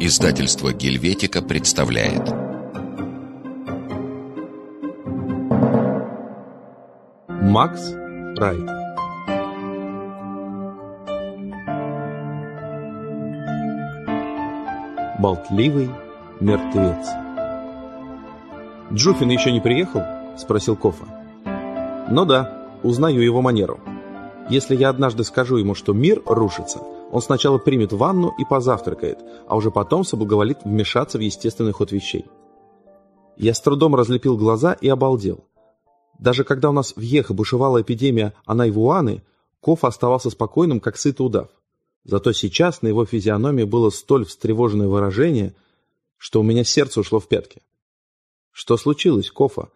Издательство «Гельветика» представляет Макс Райт Болтливый мертвец «Джуфин еще не приехал?» – спросил Кофа. «Ну да, узнаю его манеру. Если я однажды скажу ему, что мир рушится – он сначала примет ванну и позавтракает, а уже потом соблаговолит вмешаться в естественный ход вещей. Я с трудом разлепил глаза и обалдел. Даже когда у нас в Ехе бушевала эпидемия анайвуаны, Коф оставался спокойным, как сытый удав. Зато сейчас на его физиономии было столь встревоженное выражение, что у меня сердце ушло в пятки. «Что случилось, Кофа?»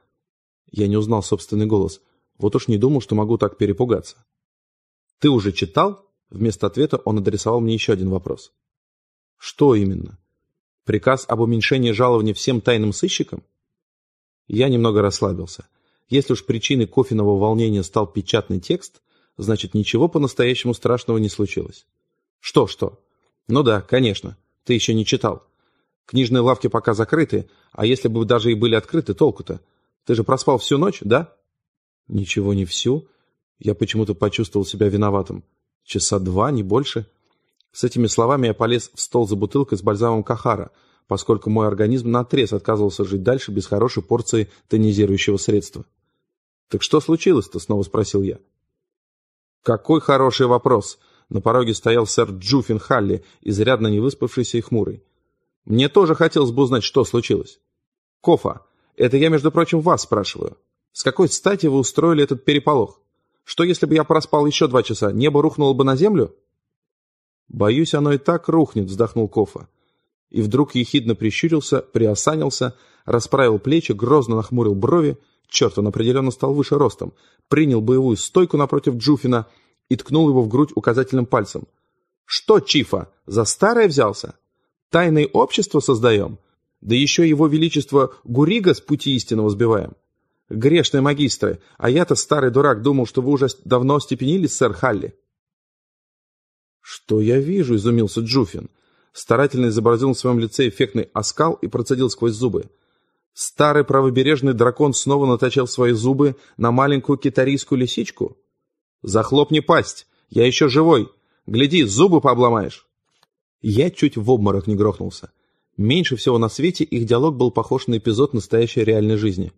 Я не узнал собственный голос. Вот уж не думал, что могу так перепугаться. «Ты уже читал?» Вместо ответа он адресовал мне еще один вопрос. «Что именно? Приказ об уменьшении жалования всем тайным сыщикам?» Я немного расслабился. Если уж причиной кофеного волнения стал печатный текст, значит, ничего по-настоящему страшного не случилось. «Что-что? Ну да, конечно. Ты еще не читал. Книжные лавки пока закрыты, а если бы даже и были открыты, толку-то? Ты же проспал всю ночь, да?» «Ничего не всю. Я почему-то почувствовал себя виноватым. Часа два, не больше. С этими словами я полез в стол за бутылкой с бальзамом Кахара, поскольку мой организм наотрез отказывался жить дальше без хорошей порции тонизирующего средства. «Так что случилось-то?» — снова спросил я. «Какой хороший вопрос!» На пороге стоял сэр Джуффин Халли, изрядно выспавшийся и хмурый. «Мне тоже хотелось бы узнать, что случилось». «Кофа, это я, между прочим, вас спрашиваю. С какой стати вы устроили этот переполох?» Что если бы я проспал еще два часа? Небо рухнуло бы на землю? Боюсь, оно и так рухнет, вздохнул Кофа. И вдруг ехидно прищурился, приосанился, расправил плечи, грозно нахмурил брови. Черт, он определенно стал выше ростом. Принял боевую стойку напротив Джуфина и ткнул его в грудь указательным пальцем. «Что, Чифа, за старое взялся? Тайное общество создаем? Да еще его величество Гурига с пути истинного сбиваем?» Грешные магистры, а я-то, старый дурак, думал, что вы уже давно степенились, сэр Халли. «Что я вижу?» — изумился Джуфин. Старательно изобразил на своем лице эффектный оскал и процедил сквозь зубы. Старый правобережный дракон снова наточил свои зубы на маленькую китарийскую лисичку. «Захлопни пасть! Я еще живой! Гляди, зубы пообломаешь!» Я чуть в обморок не грохнулся. Меньше всего на свете их диалог был похож на эпизод настоящей реальной жизни.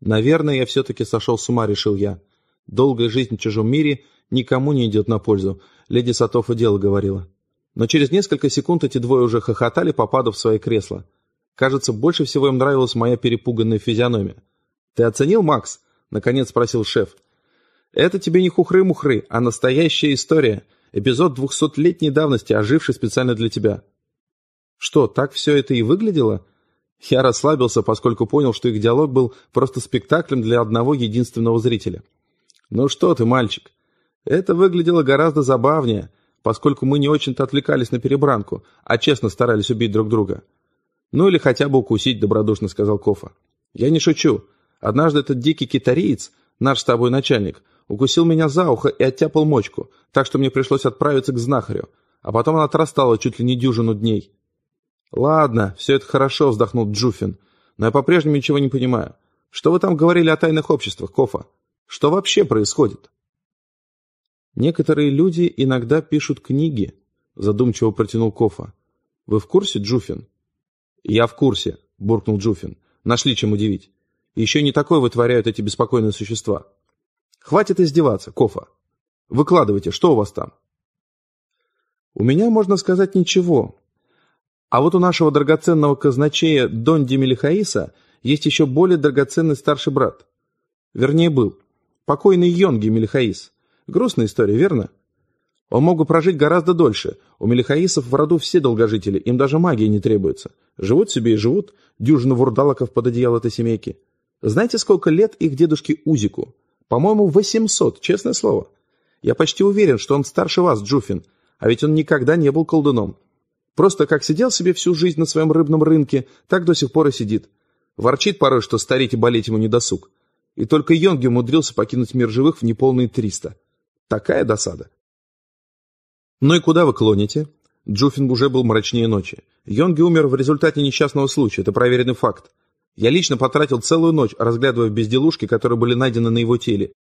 Наверное, я все-таки сошел с ума, решил я. Долгая жизнь в чужом мире никому не идет на пользу. Леди Сатофа дело говорила. Но через несколько секунд эти двое уже хохотали, попадав в свои кресла. Кажется, больше всего им нравилась моя перепуганная физиономия. «Ты оценил, Макс?» — наконец спросил шеф. «Это тебе не хухры-мухры, а настоящая история. Эпизод двухсотлетней давности, оживший специально для тебя». «Что, так все это и выглядело?» Я расслабился, поскольку понял, что их диалог был просто спектаклем для одного единственного зрителя. «Ну что ты, мальчик?» Это выглядело гораздо забавнее, поскольку мы не очень-то отвлекались на перебранку, а честно старались убить друг друга. «Ну или хотя бы укусить», — добродушно сказал Кофа. «Я не шучу. Однажды этот дикий китариец, наш с тобой начальник, укусил меня за ухо и оттяпал мочку, так что мне пришлось отправиться к знахарю, а потом она отрастала чуть ли не дюжину дней». «Ладно, все это хорошо», — вздохнул Джуфин. «Но я по-прежнему ничего не понимаю. Что вы там говорили о тайных обществах, Кофа? Что вообще происходит?» «Некоторые люди иногда пишут книги», — задумчиво протянул Кофа. «Вы в курсе, Джуфин?» «Я в курсе», — буркнул Джуфин. «Нашли чем удивить. Еще не такое вытворяют эти беспокойные существа. Хватит издеваться, Кофа. Выкладывайте, что у вас там?» «У меня, можно сказать, ничего», а вот у нашего драгоценного казначея Дон Демилихаиса есть еще более драгоценный старший брат. Вернее, был. Покойный Йонги Мелихаис. Грустная история, верно? Он мог бы прожить гораздо дольше. У Мелихаисов в роду все долгожители, им даже магии не требуется. Живут себе и живут, дюжина вурдалаков под одеяло этой семейки. Знаете, сколько лет их дедушке Узику? По-моему, 800, честное слово. Я почти уверен, что он старше вас, Джуфин, а ведь он никогда не был колдуном. Просто как сидел себе всю жизнь на своем рыбном рынке, так до сих пор и сидит. Ворчит порой, что стареть и болеть ему не досуг. И только Йонги умудрился покинуть мир живых в неполные триста. Такая досада. «Ну и куда вы клоните?» Джуфинг уже был мрачнее ночи. Йонги умер в результате несчастного случая, это проверенный факт. Я лично потратил целую ночь, разглядывая безделушки, которые были найдены на его теле,